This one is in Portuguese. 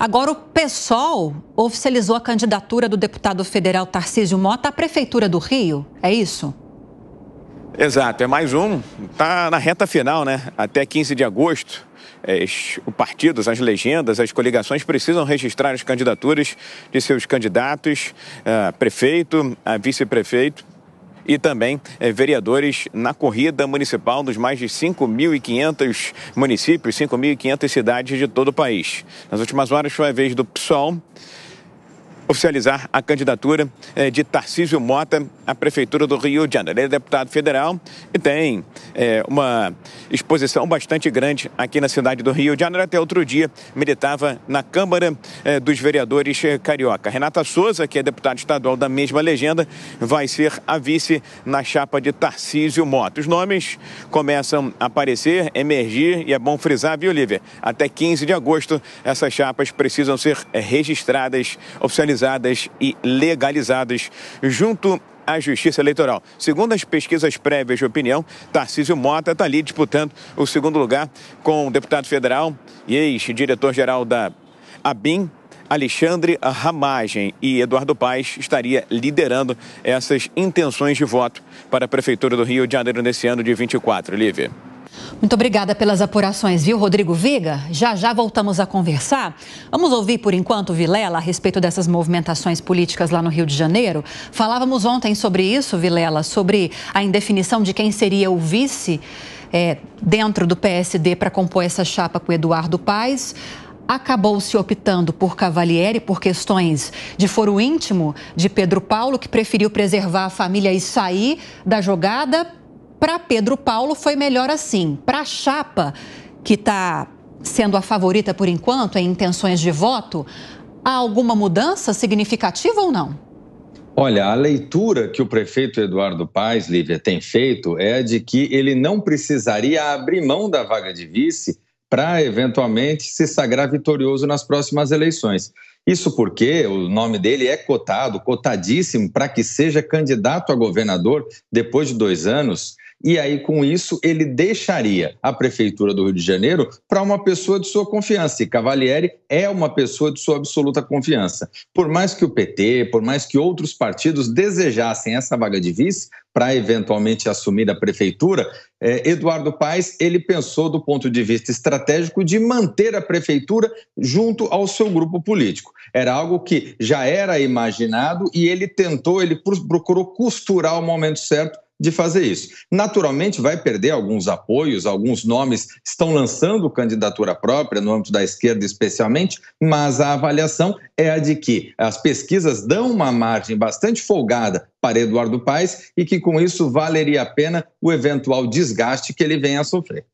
Agora, o PSOL oficializou a candidatura do deputado federal Tarcísio Mota à Prefeitura do Rio, é isso? Exato, é mais um. Está na reta final, né? Até 15 de agosto, eh, os partidos, as legendas, as coligações precisam registrar as candidaturas de seus candidatos, a eh, prefeito, a vice-prefeito e também eh, vereadores na corrida municipal dos mais de 5.500 municípios, 5.500 cidades de todo o país. Nas últimas horas foi a vez do PSOL oficializar a candidatura eh, de Tarcísio Mota à Prefeitura do Rio de Janeiro. Ele é deputado federal e tem eh, uma exposição bastante grande aqui na cidade do Rio de Janeiro. Até outro dia militava na Câmara eh, dos Vereadores Carioca. Renata Souza, que é deputada estadual da mesma legenda, vai ser a vice na chapa de Tarcísio Mota. Os nomes começam a aparecer, emergir e é bom frisar, viu, Lívia? Até 15 de agosto, essas chapas precisam ser registradas, oficializadas e legalizadas junto à Justiça Eleitoral. Segundo as pesquisas prévias de opinião, Tarcísio Mota está ali disputando o segundo lugar com o deputado federal e ex-diretor-geral da ABIN, Alexandre Ramagem e Eduardo Paes estaria liderando essas intenções de voto para a Prefeitura do Rio de Janeiro nesse ano de 24, Lívia. Muito obrigada pelas apurações, viu, Rodrigo Viga? Já já voltamos a conversar. Vamos ouvir por enquanto Vilela a respeito dessas movimentações políticas lá no Rio de Janeiro. Falávamos ontem sobre isso, Vilela, sobre a indefinição de quem seria o vice é, dentro do PSD para compor essa chapa com Eduardo Paes acabou se optando por Cavalieri por questões de foro íntimo de Pedro Paulo, que preferiu preservar a família e sair da jogada para Pedro Paulo foi melhor assim. Para a chapa, que está sendo a favorita por enquanto em intenções de voto, há alguma mudança significativa ou não? Olha, a leitura que o prefeito Eduardo Paes, Lívia, tem feito é a de que ele não precisaria abrir mão da vaga de vice para eventualmente se sagrar vitorioso nas próximas eleições. Isso porque o nome dele é cotado, cotadíssimo, para que seja candidato a governador depois de dois anos e aí com isso ele deixaria a prefeitura do Rio de Janeiro para uma pessoa de sua confiança. E Cavalieri é uma pessoa de sua absoluta confiança. Por mais que o PT, por mais que outros partidos desejassem essa vaga de vice para eventualmente assumir a prefeitura, é, Eduardo Paes ele pensou do ponto de vista estratégico de manter a prefeitura junto ao seu grupo político. Era algo que já era imaginado e ele tentou, ele procurou costurar o momento certo de fazer isso. Naturalmente, vai perder alguns apoios, alguns nomes estão lançando candidatura própria, no âmbito da esquerda especialmente, mas a avaliação é a de que as pesquisas dão uma margem bastante folgada para Eduardo Paes e que com isso valeria a pena o eventual desgaste que ele venha a sofrer.